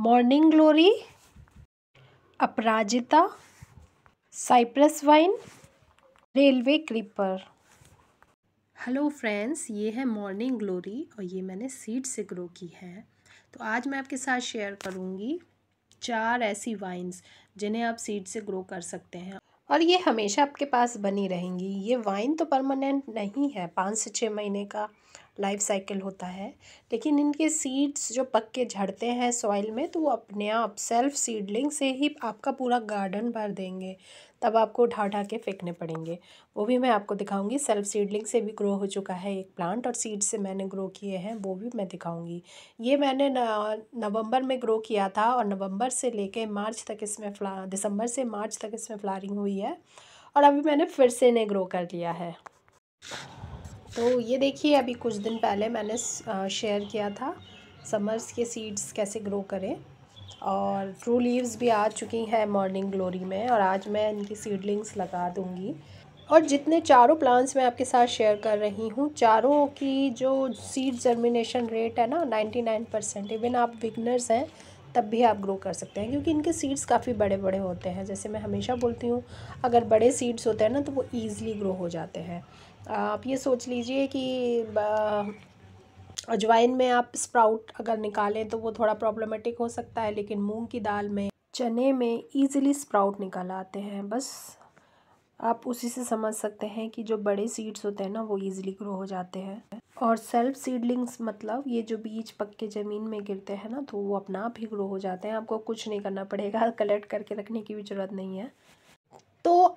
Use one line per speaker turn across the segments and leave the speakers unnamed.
Morning glory अपराजिता cypress vine railway creeper hello friends ये है मॉर्निंग ग्लोरी और ये मैंने सीड से ग्रो की है तो आज मैं आपके साथ शेयर करूँगी चार ऐसी वाइन्स जिन्हें आप सीड से ग्रो कर सकते हैं और ये हमेशा आपके पास बनी रहेंगी ये वाइन तो परमानेंट नहीं है पाँच से छः महीने का लाइफ साइकिल होता है लेकिन इनके सीड्स जो पक के झड़ते हैं सॉइल में तो वो अपने आप सेल्फ सीडलिंग से ही आपका पूरा गार्डन भर देंगे तब आपको उठा उठा के फेंकने पड़ेंगे वो भी मैं आपको दिखाऊंगी सेल्फ सीडलिंग से भी ग्रो हो चुका है एक प्लांट और सीड से मैंने ग्रो किए हैं वो भी मैं दिखाऊंगी ये मैंने नवंबर में ग्रो किया था और नवंबर से लेके मार्च तक इसमें फ्ला दिसंबर से मार्च तक इसमें फ्लारिंग हुई है और अभी मैंने फिर से इन्हें ग्रो कर लिया है तो ये देखिए अभी कुछ दिन पहले मैंने शेयर किया था समर्स के सीड्स कैसे ग्रो करें और ट्रू लीव्स भी आ चुकी हैं मॉर्निंग ग्लोरी में और आज मैं इनकी सीडलिंग्स लगा दूँगी और जितने चारों प्लांट्स मैं आपके साथ शेयर कर रही हूँ चारों की जो सीड जर्मिनेशन रेट है ना 99 परसेंट इवन आप बिगनर्स हैं तब भी आप ग्रो कर सकते हैं क्योंकि इनके सीड्स काफ़ी बड़े बड़े होते हैं जैसे मैं हमेशा बोलती हूँ अगर बड़े सीड्स होते हैं ना तो वो ईज़िली ग्रो हो जाते हैं आप ये सोच लीजिए कि अजवाइन में आप स्प्राउट अगर निकालें तो वो थोड़ा प्रॉब्लमेटिक हो सकता है लेकिन मूंग की दाल में चने में ईजिली स्प्राउट निकल आते हैं बस आप उसी से समझ सकते हैं कि जो बड़े सीड्स होते हैं ना वो ईजिली ग्रो हो जाते हैं और सेल्फ सीडलिंग्स मतलब ये जो बीज पक्के ज़मीन में गिरते हैं ना तो वो अपना आप ही ग्रो हो जाते हैं आपको कुछ नहीं करना पड़ेगा कलेक्ट करके रखने की भी ज़रूरत नहीं है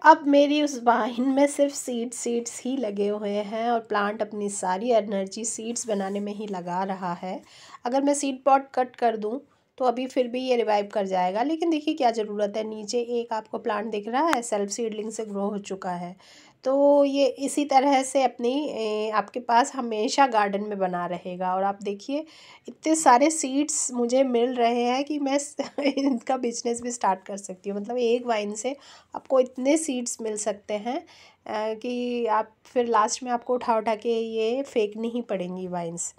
अब मेरी उस वाहन में सिर्फ सीड सीड्स ही लगे हुए हैं और प्लांट अपनी सारी एनर्जी सीड्स बनाने में ही लगा रहा है अगर मैं सीड पॉट कट कर दूं तो अभी फिर भी ये रिवाइव कर जाएगा लेकिन देखिए क्या ज़रूरत है नीचे एक आपको प्लांट दिख रहा है सेल्फ सीडलिंग से ग्रो हो चुका है तो ये इसी तरह से अपनी आपके पास हमेशा गार्डन में बना रहेगा और आप देखिए इतने सारे सीड्स मुझे मिल रहे हैं कि मैं इनका बिजनेस भी स्टार्ट कर सकती हूँ मतलब एक वाइन से आपको इतने सीड्स मिल सकते हैं कि आप फिर लास्ट में आपको उठा उठा के ये फेंकनी ही पड़ेंगी वाइन्स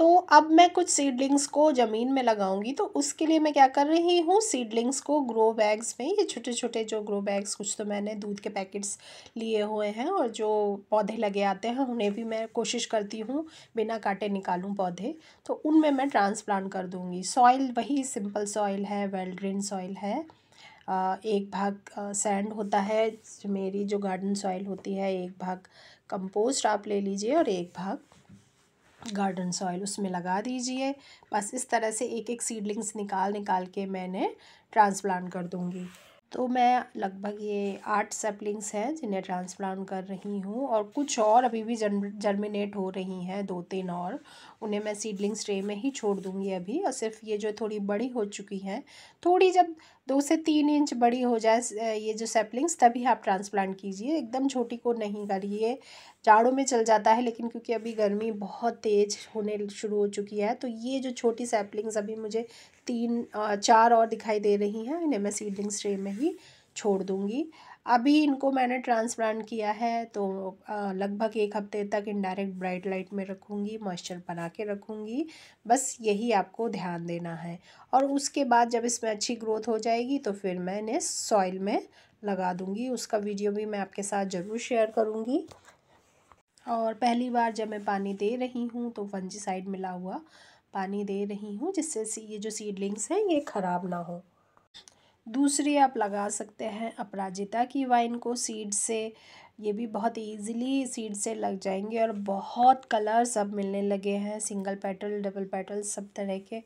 तो अब मैं कुछ सीडलिंग्स को ज़मीन में लगाऊंगी तो उसके लिए मैं क्या कर रही हूँ सीडलिंग्स को ग्रो बैग्स में ये छोटे छोटे जो ग्रो बैग्स कुछ तो मैंने दूध के पैकेट्स लिए हुए हैं और जो पौधे लगे आते हैं उन्हें भी मैं कोशिश करती हूँ बिना काटे निकालूँ पौधे तो उनमें मैं ट्रांसप्लांट कर दूँगी सॉइल वही सिंपल सॉइल है वेल ड्रेन सॉइल है एक भाग सैंड होता है मेरी जो गार्डन सॉइल होती है एक भाग कंपोस्ट आप ले लीजिए और एक भाग गार्डन सॉइल उसमें लगा दीजिए बस इस तरह से एक एक सीडलिंग्स निकाल निकाल के मैंने ट्रांसप्लांट कर दूँगी तो मैं लगभग ये आठ सेपलिंग्स हैं जिन्हें ट्रांसप्लांट कर रही हूँ और कुछ और अभी भी जर्म जर्मिनेट हो रही हैं दो तीन और उन्हें मैं सीडलिंग्स ट्रे में ही छोड़ दूँगी अभी और सिर्फ ये जो थोड़ी बड़ी हो चुकी हैं थोड़ी जब दो तो से तीन इंच बड़ी हो जाए ये जो सेपलिंग्स तभी आप ट्रांसप्लांट कीजिए एकदम छोटी को नहीं करिए जाड़ों में चल जाता है लेकिन क्योंकि अभी गर्मी बहुत तेज़ होने शुरू हो चुकी है तो ये जो छोटी सेपलिंग्स अभी मुझे तीन चार और दिखाई दे रही हैं इन्हें मैं सीडलिंग्स ट्रे में ही छोड़ दूँगी अभी इनको मैंने ट्रांसप्लांट किया है तो लगभग एक हफ्ते तक इनडायरेक्ट ब्राइट लाइट में रखूँगी मॉइस्चर बना के रखूँगी बस यही आपको ध्यान देना है और उसके बाद जब इसमें अच्छी ग्रोथ हो जाएगी तो फिर मैं इन्हें सॉइल में लगा दूँगी उसका वीडियो भी मैं आपके साथ ज़रूर शेयर करूँगी और पहली बार जब मैं पानी दे रही हूँ तो साइड मिला हुआ पानी दे रही हूँ जिससे ये जो सीडलिंग्स हैं ये ख़राब ना हो दूसरी आप लगा सकते हैं अपराजिता की वाइन को सीड से ये भी बहुत इजीली सीड से लग जाएंगे और बहुत कलर सब मिलने लगे हैं सिंगल पेटल डबल पेटल सब तरह के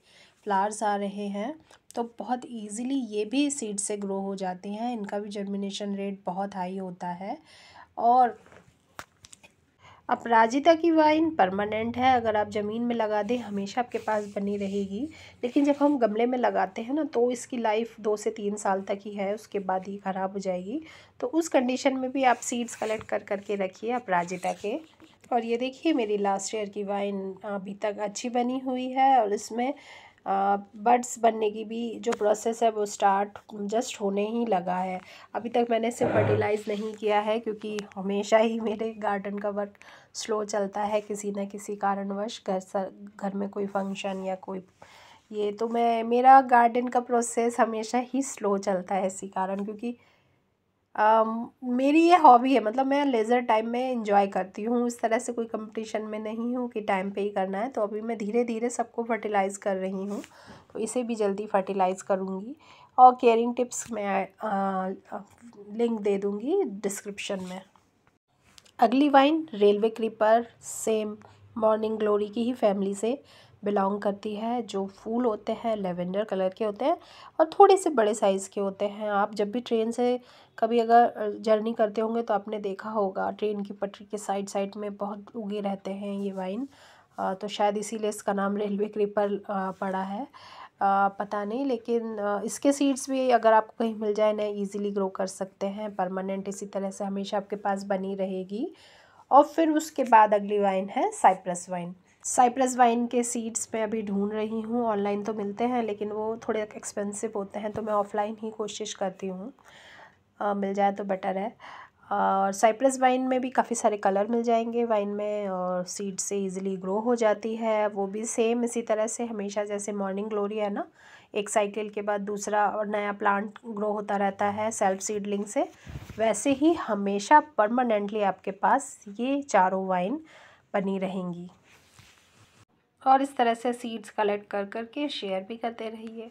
फ्लावर्स आ रहे हैं तो बहुत इजीली ये भी सीड से ग्रो हो जाती हैं इनका भी जर्मिनेशन रेट बहुत हाई होता है और अपराजिता की वाइन परमानेंट है अगर आप ज़मीन में लगा दें हमेशा आपके पास बनी रहेगी लेकिन जब हम गमले में लगाते हैं ना तो इसकी लाइफ दो से तीन साल तक ही है उसके बाद ही ख़राब हो जाएगी तो उस कंडीशन में भी आप सीड्स कलेक्ट कर करके रखिए अपराजिता के और ये देखिए मेरी लास्ट ईयर की वाइन अभी तक अच्छी बनी हुई है और इसमें बर्ड्स बनने की भी जो प्रोसेस है वो स्टार्ट जस्ट होने ही लगा है अभी तक मैंने इसे फर्टिलाइज़ हाँ। नहीं किया है क्योंकि हमेशा ही मेरे गार्डन का वर्क स्लो चलता है किसी न किसी कारणवश घर सर घर में कोई फंक्शन या कोई ये तो मैं मेरा गार्डन का प्रोसेस हमेशा ही स्लो चलता है इसी कारण क्योंकि मेरी ये हॉबी है मतलब मैं लेज़र टाइम में इंजॉय करती हूँ इस तरह से कोई कंपटीशन में नहीं हूँ कि टाइम पे ही करना है तो अभी मैं धीरे धीरे सबको फर्टिलाइज़ कर रही हूँ तो इसे भी जल्दी फर्टिलाइज़ करूँगी और केयरिंग टिप्स मैं लिंक दे दूँगी डिस्क्रिप्शन में अगली vine railway creeper same morning glory की ही फैमिली से बिलोंग करती है जो फूल होते हैं लेवेंडर कलर के होते हैं और थोड़े से बड़े साइज़ के होते हैं आप जब भी ट्रेन से कभी अगर जर्नी करते होंगे तो आपने देखा होगा ट्रेन की पटरी के साइड साइड में बहुत उगे रहते हैं ये वाइन तो शायद इसीलिए इसका नाम रेलवे क्रीपर पड़ा है पता नहीं लेकिन इसके सीड्स भी अगर आपको कहीं मिल जाए ना ईज़िली ग्रो कर सकते हैं परमानेंट इसी तरह से हमेशा आपके पास बनी रहेगी और फिर उसके बाद अगली वाइन है साइप्रस वाइन साइप्रस वाइन के सीड्स मैं अभी ढूंढ रही हूँ ऑनलाइन तो मिलते हैं लेकिन वो थोड़े एक्सपेंसिव होते हैं तो मैं ऑफ़लाइन ही कोशिश करती हूँ मिल जाए तो बेटर है और साइप्रस वाइन में भी काफ़ी सारे कलर मिल जाएंगे वाइन में और सीड से इजीली ग्रो हो जाती है वो भी सेम इसी तरह से हमेशा जैसे मॉर्निंग ग्लोरी है ना एक साइकिल के बाद दूसरा और नया प्लांट ग्रो होता रहता है सेल्फ सीडलिंग से वैसे ही हमेशा परमानेंटली आपके पास ये चारों वाइन बनी रहेंगी और इस तरह से सीड्स कलेक्ट कर करके शेयर भी करते रहिए